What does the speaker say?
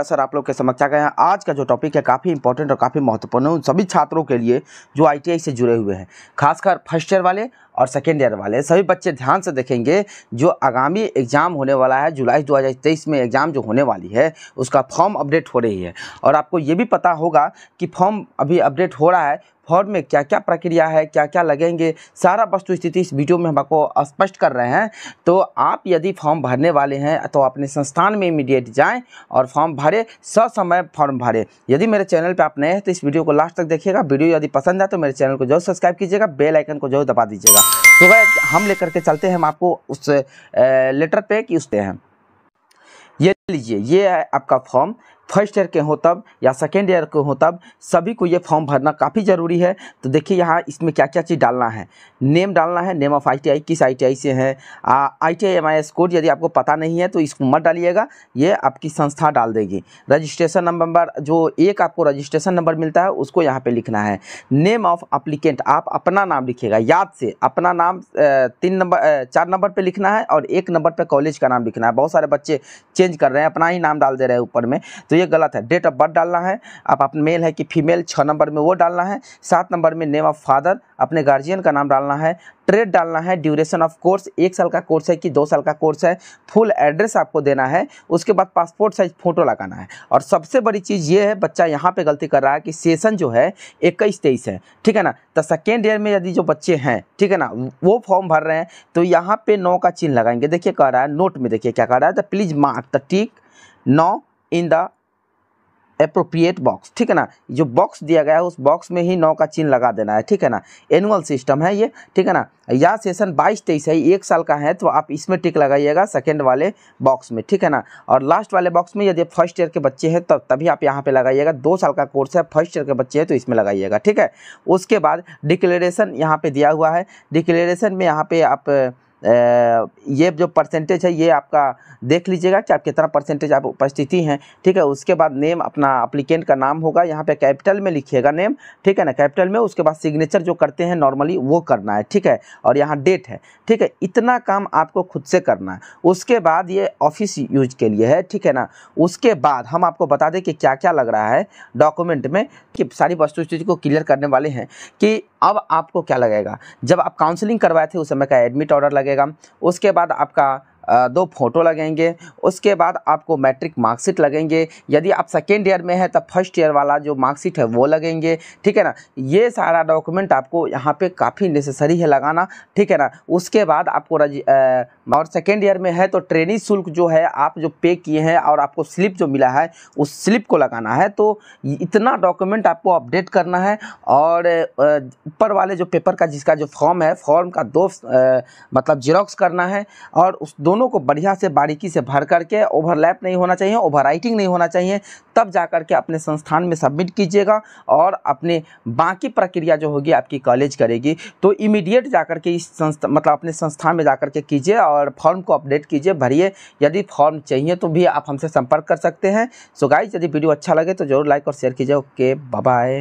sir आप लोग के समक्ष आ गए हैं आज का जो टॉपिक है काफ़ी इंपॉर्टेंट और काफ़ी महत्वपूर्ण उन सभी छात्रों के लिए जो आईटीआई से जुड़े हुए हैं खासकर फर्स्ट ईयर वाले और सेकेंड ईयर वाले सभी बच्चे ध्यान से देखेंगे जो आगामी एग्ज़ाम होने वाला है जुलाई 2023 में एग्ज़ाम जो होने वाली है उसका फॉर्म अपडेट हो रही है और आपको ये भी पता होगा कि फॉर्म अभी अपडेट हो रहा है फॉर्म में क्या क्या प्रक्रिया है क्या क्या लगेंगे सारा वस्तु स्थिति इस वीडियो में हम आपको स्पष्ट कर रहे हैं तो आप यदि फॉर्म भरने वाले हैं तो अपने संस्थान में इमीडिएट जाएं और फॉर्म भरे ससमय फॉर्म भरे यदि मेरे चैनल पर आप नए हैं तो इस वीडियो को लास्ट तक देखिएगा वीडियो यदि पसंद है तो मेरे चैनल को जरूर सब्सक्राइब कीजिएगा बेल आइकन को जरूर दबा दीजिएगा तो वह हम लेकर के चलते हैं हम आपको उस लेटर पे कि उसते हैं ये लीजिए ये है आपका फॉर्म फर्स्ट ईयर के हों तब या सेकेंड ईयर के हों तब सभी को ये फॉर्म भरना काफ़ी ज़रूरी है तो देखिए यहाँ इसमें क्या क्या चीज़ डालना है नेम डालना है नेम ऑफ आईटीआई किस आईटीआई से है आई एमआईएस कोड यदि आपको पता नहीं है तो इसको मत डालिएगा ये आपकी संस्था डाल देगी रजिस्ट्रेशन नंबर जो एक आपको रजिस्ट्रेशन नंबर मिलता है उसको यहाँ पर लिखना है नेम ऑफ अप्लीकेंट आप अपना नाम लिखिएगा याद से अपना नाम तीन नंबर चार नंबर पर लिखना है और एक नंबर पर कॉलेज का नाम लिखना है बहुत सारे बच्चे चेंज कर रहे हैं अपना ही नाम डाल दे रहे हैं ऊपर में तो ये गलत है डेट ऑफ बर्थ डालना है आप अपने मेल है कि फीमेल छः नंबर में वो डालना है सात नंबर में नेम ऑफ फादर अपने गार्जियन का नाम डालना है ट्रेड डालना है ड्यूरेशन ऑफ कोर्स एक साल का कोर्स है कि दो साल का कोर्स है फुल एड्रेस आपको देना है उसके बाद पासपोर्ट साइज फ़ोटो लगाना है और सबसे बड़ी चीज़ ये है बच्चा यहाँ पे गलती कर रहा है कि सेशन जो है इक्कीस तेईस है ठीक है ना तो सेकेंड ईयर में यदि जो बच्चे हैं ठीक है ना वो फॉर्म भर रहे हैं तो यहाँ पर नौ का चिन्ह लगाएंगे देखिए कह रहा है नोट में देखिए क्या कह रहा है the please mark the tick now in the appropriate box ठीक है ना जो बॉक्स दिया गया है उस बॉक्स में ही नौ का चिन्ह लगा देना है ठीक है ना एनुअल सिस्टम है ये ठीक है ना या सेशन बाईस तेईस है एक साल का है तो आप इसमें टिक लगाइएगा सेकेंड वाले बॉक्स में ठीक है ना और लास्ट वाले बॉक्स में यदि फर्स्ट ईयर के बच्चे हैं तब तो तभी आप यहाँ पे लगाइएगा दो साल का कोर्स है फर्स्ट ईयर के बच्चे हैं तो इसमें लगाइएगा ठीक है उसके बाद डिक्लेरेशन यहाँ पर दिया हुआ है डिक्लेरेशन में यहाँ पर आप ये जो परसेंटेज है ये आपका देख लीजिएगा कि आप कितना परसेंटेज आप उपस्थिति हैं ठीक है उसके बाद नेम अपना अप्लीकेंट का नाम होगा यहाँ पे कैपिटल में लिखिएगा नेम ठीक है ना कैपिटल में उसके बाद सिग्नेचर जो करते हैं नॉर्मली वो करना है ठीक है और यहाँ डेट है ठीक है इतना काम आपको खुद से करना है उसके बाद ये ऑफिस यूज के लिए है ठीक है ना उसके बाद हम आपको बता दें कि क्या क्या लग रहा है डॉक्यूमेंट में कि सारी वस्तु को क्लियर करने वाले हैं कि अब आपको क्या लगेगा जब आप काउंसलिंग करवाए थे उस समय का एडमिट ऑर्डर लगेगा उसके बाद आपका दो फ़ोटो लगेंगे उसके बाद आपको मैट्रिक मार्कशीट लगेंगे यदि आप सेकेंड ईयर में है तब फर्स्ट ईयर वाला जो मार्कशीट है वो लगेंगे ठीक है ना ये सारा डॉक्यूमेंट आपको यहाँ पे काफ़ी नेसेसरी है लगाना ठीक है ना उसके बाद आपको रज और सेकेंड ईयर में है तो ट्रेनिंग शुल्क जो है आप जो पे किए हैं और आपको स्लिप जो मिला है उस स्लिप को लगाना है तो इतना डॉक्यूमेंट आपको अपडेट करना है और ऊपर वाले जो पेपर का जिसका जो फॉर्म है फॉर्म का दो मतलब जीरोक्स करना है और उस दो दोनों को बढ़िया से बारीकी से भर करके ओवरलैप नहीं होना चाहिए ओवर नहीं होना चाहिए तब जा करके अपने संस्थान में सबमिट कीजिएगा और अपने बाकी प्रक्रिया जो होगी आपकी कॉलेज करेगी तो इमीडिएट जा करके इस संस्था मतलब अपने संस्थान में जा करके कीजिए और फॉर्म को अपडेट कीजिए भरिए यदि फॉर्म चाहिए तो भी आप हमसे संपर्क कर सकते हैं सो गाइज यदि वीडियो अच्छा लगे तो जरूर लाइक और शेयर कीजिए ओके बाय